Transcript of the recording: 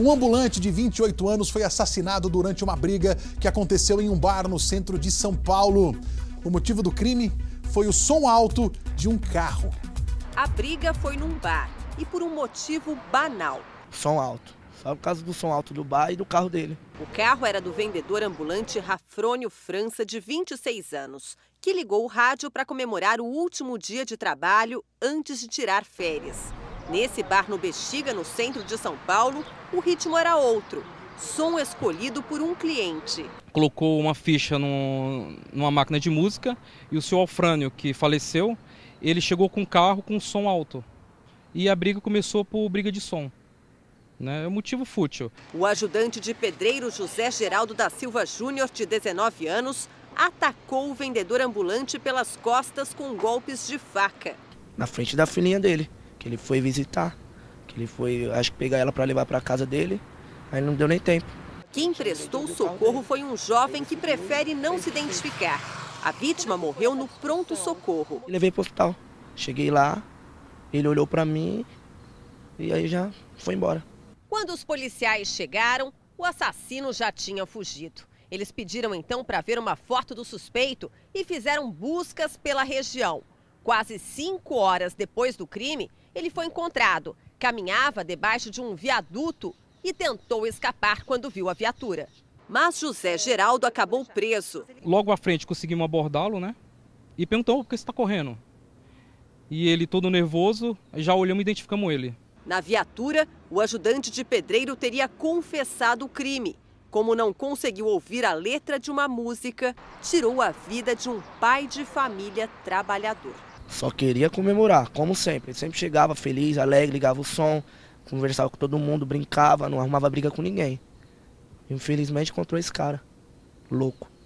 Um ambulante de 28 anos foi assassinado durante uma briga que aconteceu em um bar no centro de São Paulo. O motivo do crime foi o som alto de um carro. A briga foi num bar e por um motivo banal. Som alto. Só por causa do som alto do bar e do carro dele. O carro era do vendedor ambulante Rafrônio França, de 26 anos, que ligou o rádio para comemorar o último dia de trabalho antes de tirar férias. Nesse bar no Bexiga, no centro de São Paulo, o ritmo era outro. Som escolhido por um cliente. Colocou uma ficha no, numa máquina de música e o seu Alfrânio, que faleceu, ele chegou com um carro com som alto. E a briga começou por briga de som. Né? É um motivo fútil. O ajudante de pedreiro José Geraldo da Silva Júnior, de 19 anos, atacou o vendedor ambulante pelas costas com golpes de faca. Na frente da filhinha dele ele foi visitar, que ele foi, acho que pegar ela para levar para casa dele, aí não deu nem tempo. Quem prestou socorro foi um jovem que prefere não se identificar. A vítima morreu no pronto-socorro. Levei para o hospital. Cheguei lá, ele olhou para mim e aí já foi embora. Quando os policiais chegaram, o assassino já tinha fugido. Eles pediram então para ver uma foto do suspeito e fizeram buscas pela região. Quase cinco horas depois do crime, ele foi encontrado. Caminhava debaixo de um viaduto e tentou escapar quando viu a viatura. Mas José Geraldo acabou preso. Logo à frente conseguimos abordá-lo, né? E perguntou por que você está correndo. E ele todo nervoso, já olhamos e identificamos ele. Na viatura, o ajudante de pedreiro teria confessado o crime. Como não conseguiu ouvir a letra de uma música, tirou a vida de um pai de família trabalhador. Só queria comemorar, como sempre. Ele sempre chegava feliz, alegre, ligava o som, conversava com todo mundo, brincava, não arrumava briga com ninguém. Infelizmente encontrou esse cara. Louco.